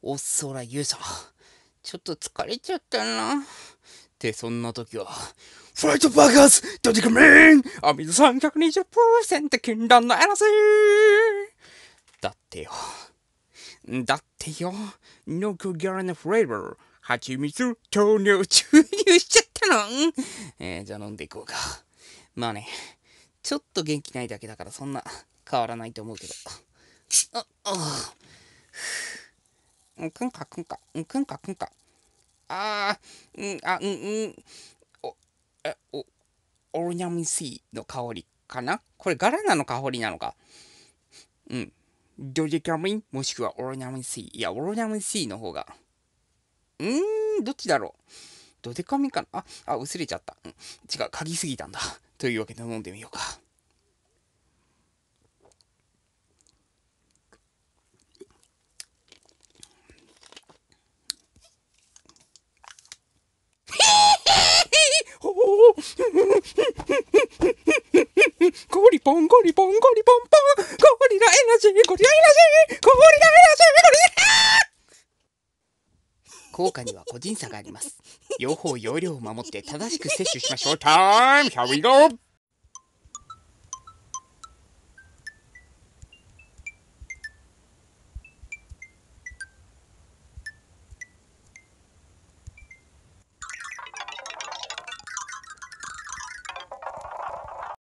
おそらゆうさん、ちょっと疲れちゃったな。って、そんな時は、フライトバーガーズドジカメンアミズ320%禁断のエシーだってよ。だってよ。ノクギャラのフレーバー。蜂蜜、豆乳注入しちゃったのえー、じゃあ飲んでいこうか。まあね、ちょっと元気ないだけだからそんな変わらないと思うけど。あ、ああ。うんくんかくんかうんくんかくんかあーうんあうんうんおえおオルニャミシーの香りかなこれガラナの香りなのかうんドジキャミンもしくはオロニャミンー。いや、オロニャミンーの方が。うーん、どっちだろう。ドデカミかなあ、あ、薄れちゃった。うん、違う、嗅ぎすぎたんだ。というわけで飲んでみようか。ゴリポンポンゴリラエナジーゴリラエナジーゴリラエナジーゴリラ効果には個人差があります。両方容量を守って正しく摂取しましょう。タイム